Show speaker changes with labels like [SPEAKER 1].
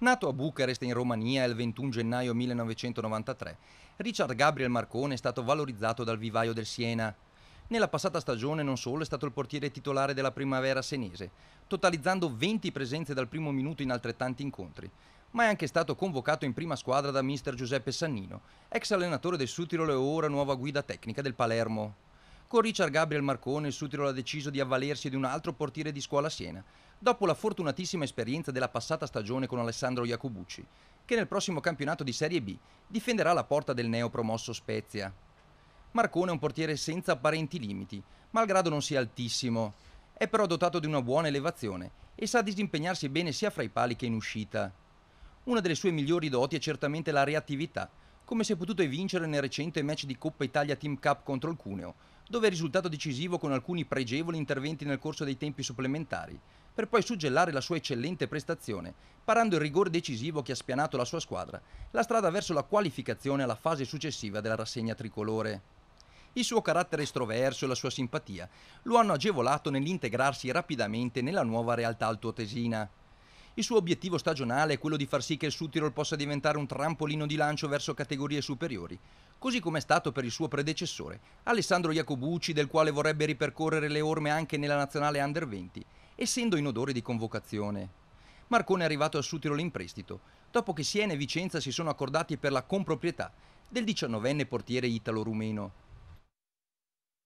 [SPEAKER 1] Nato a Bucarest in Romania il 21 gennaio 1993, Richard Gabriel Marcone è stato valorizzato dal vivaio del Siena. Nella passata stagione non solo è stato il portiere titolare della primavera senese, totalizzando 20 presenze dal primo minuto in altrettanti incontri, ma è anche stato convocato in prima squadra da mister Giuseppe Sannino, ex allenatore del Sutiro e ora nuova guida tecnica del Palermo. Con Richard Gabriel Marcone il Sutirolo ha deciso di avvalersi di un altro portiere di scuola a Siena, dopo la fortunatissima esperienza della passata stagione con Alessandro Iacobucci, che nel prossimo campionato di Serie B difenderà la porta del neopromosso Spezia. Marcone è un portiere senza apparenti limiti, malgrado non sia altissimo. È però dotato di una buona elevazione e sa disimpegnarsi bene sia fra i pali che in uscita. Una delle sue migliori doti è certamente la reattività, come si è potuto evincere nel recente match di Coppa Italia Team Cup contro il Cuneo, dove è risultato decisivo con alcuni pregevoli interventi nel corso dei tempi supplementari, per poi suggellare la sua eccellente prestazione, parando il rigore decisivo che ha spianato la sua squadra, la strada verso la qualificazione alla fase successiva della rassegna tricolore. Il suo carattere estroverso e la sua simpatia lo hanno agevolato nell'integrarsi rapidamente nella nuova realtà altoatesina. Il suo obiettivo stagionale è quello di far sì che il Sutirol possa diventare un trampolino di lancio verso categorie superiori, così come è stato per il suo predecessore, Alessandro Iacobucci, del quale vorrebbe ripercorrere le orme anche nella nazionale under 20, essendo in odore di convocazione. Marcone è arrivato al Sutirol in prestito, dopo che Siena e Vicenza si sono accordati per la comproprietà del 19enne portiere italo-rumeno.